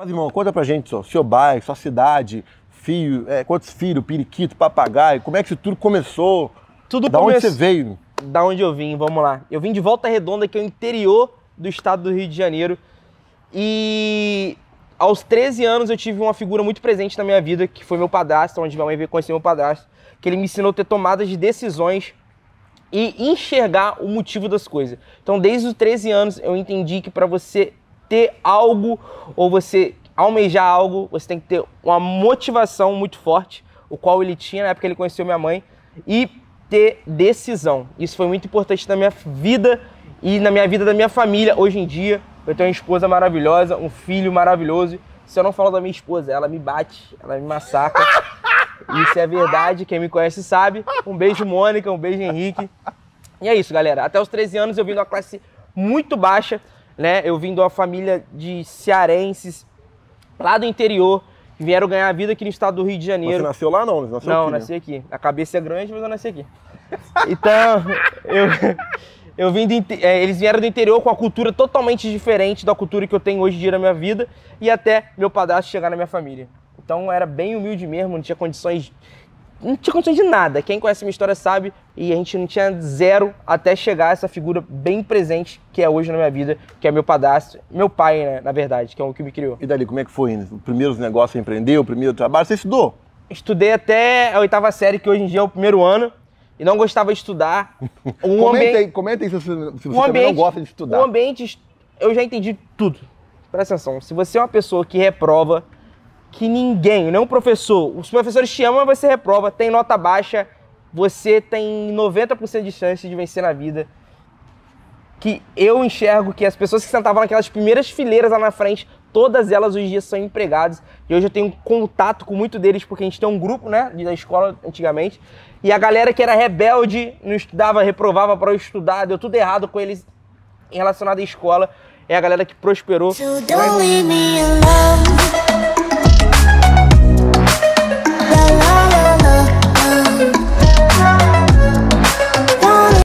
Mas, irmão, conta pra gente só, seu bairro, sua cidade, filho, é, quantos filhos, periquito, papagaio, como é que isso tudo começou? Tudo da onde você veio? Da onde eu vim, vamos lá. Eu vim de Volta Redonda, que é o interior do estado do Rio de Janeiro. E aos 13 anos eu tive uma figura muito presente na minha vida, que foi meu padrasto, onde minha mãe veio conhecer meu padrasto, que ele me ensinou a ter tomadas de decisões e enxergar o motivo das coisas. Então, desde os 13 anos eu entendi que para você ter algo ou você almejar algo, você tem que ter uma motivação muito forte, o qual ele tinha na época que ele conheceu minha mãe, e ter decisão. Isso foi muito importante na minha vida e na minha vida da minha família. Hoje em dia, eu tenho uma esposa maravilhosa, um filho maravilhoso. Se eu não falo da minha esposa, ela me bate, ela me massacra. Isso é verdade, quem me conhece sabe. Um beijo, Mônica, um beijo, Henrique. E é isso, galera. Até os 13 anos eu vim de uma classe muito baixa né? Eu vim de uma família de cearenses lá do interior que vieram ganhar a vida aqui no estado do Rio de Janeiro. Você nasceu lá não? Você nasceu não, aqui, né? nasci aqui. A cabeça é grande, mas eu nasci aqui. Então, eu, eu vim do, é, eles vieram do interior com a cultura totalmente diferente da cultura que eu tenho hoje em dia na minha vida e até meu padrasto chegar na minha família. Então era bem humilde mesmo, não tinha condições não tinha condições de nada. Quem conhece minha história sabe, e a gente não tinha zero até chegar a essa figura bem presente que é hoje na minha vida, que é meu padastro, meu pai, né, na verdade, que é o que me criou. E dali, como é que foi? Né? Os primeiros negócios você empreendeu, o primeiro trabalho, você estudou? Estudei até a oitava série, que hoje em dia é o primeiro ano, e não gostava de estudar. Um comentem, ambiente, se você, se você um ambiente, não gosta de estudar. O ambiente, eu já entendi tudo. Presta atenção, se você é uma pessoa que reprova que ninguém, não o professor, os professores te amam, você reprova, tem nota baixa, você tem 90% de chance de vencer na vida. Que eu enxergo que as pessoas que sentavam naquelas primeiras fileiras lá na frente, todas elas hoje em dia são empregados. E hoje eu tenho contato com muito deles, porque a gente tem um grupo, né, da escola antigamente. E a galera que era rebelde, não estudava, reprovava para estudar, deu tudo errado com eles em relacionado à escola. É a galera que prosperou. So